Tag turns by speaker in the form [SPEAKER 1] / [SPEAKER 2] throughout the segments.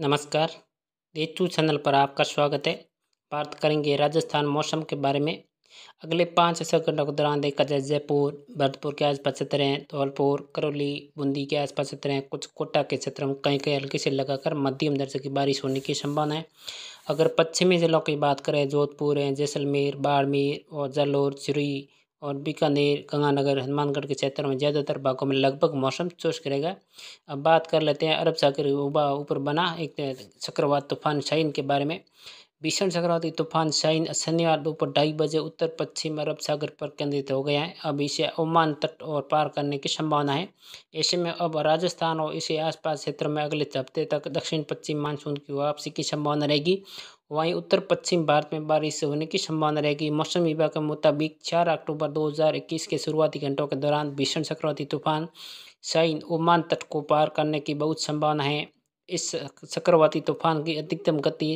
[SPEAKER 1] नमस्कार रेतू चैनल पर आपका स्वागत है बात करेंगे राजस्थान मौसम के बारे में अगले पाँच छः घंटों के दौरान देखा जाए जयपुर भरतपुर के आसपास क्षेत्र हैं धौलपुर करौली बूंदी के आसपास क्षेत्र हैं कुछ कोटा के क्षेत्र में कहीं कहीं हल्के से लगाकर मध्यम दर्जे की बारिश होने की संभावना है अगर पश्चिमी जिलों की बात करें जोधपुर हैं जैसलमेर बाड़मेर और जालोर चिरी और बीकानेर गंगानगर हनुमानगढ़ के क्षेत्र में ज़्यादातर भागों में लगभग मौसम शुष्क रहेगा अब बात कर लेते हैं अरब सागर ऊपर बना एक चक्रवात तूफान शाइन के बारे में भीषण चक्रवाती तूफान शाइन शनिवार दोपहर ढाई बजे उत्तर पश्चिम अरब सागर पर केंद्रित हो गया है अब इसे ओमान तट और पार करने की संभावना है ऐसे में अब राजस्थान और इसके आसपास क्षेत्र में अगले हफ्ते तक दक्षिण पश्चिम मानसून की वापसी की संभावना रहेगी वहीं उत्तर पश्चिम भारत में बारिश होने की संभावना रहेगी मौसम विभाग के मुताबिक चार अक्टूबर दो के शुरुआती घंटों के दौरान भीषण चक्रवाती तूफान शाइन ओमान तट को पार करने की बहुत संभावना है इस चक्रवाती तूफान की अधिकतम गति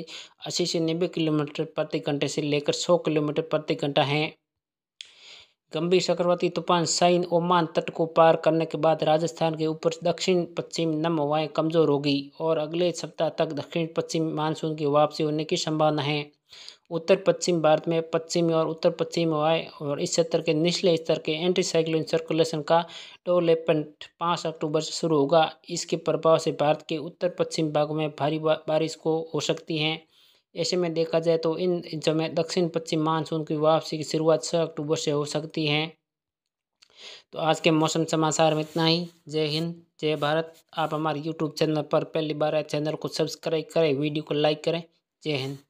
[SPEAKER 1] अस्सी से नब्बे किलोमीटर प्रति घंटे से लेकर सौ किलोमीटर प्रति घंटा है गंभीर चक्रवाती तूफान साइन ओमान तट को पार करने के बाद राजस्थान के ऊपर दक्षिण पश्चिम नम हवाएं कमज़ोर होगी और अगले सप्ताह तक दक्षिण पश्चिम मानसून की वापसी होने की संभावना है उत्तर पश्चिम भारत में पश्चिमी और उत्तर पश्चिम हवाएं और इस क्षेत्र के निचले स्तर के एंटी साइक्लोन सर्कुलेशन का डेवलपमेंट पाँच अक्टूबर से शुरू होगा इसके प्रभाव से भारत के उत्तर पश्चिम भागों में भारी बारिश को हो सकती है ऐसे में देखा जाए तो इन समय दक्षिण पश्चिम मानसून की वापसी की शुरुआत छः अक्टूबर से हो सकती है तो आज के मौसम समाचार में इतना ही जय हिंद जय भारत आप हमारे यूट्यूब चैनल पर पहली बार चैनल को सब्सक्राइब करें वीडियो को लाइक करें जय हिंद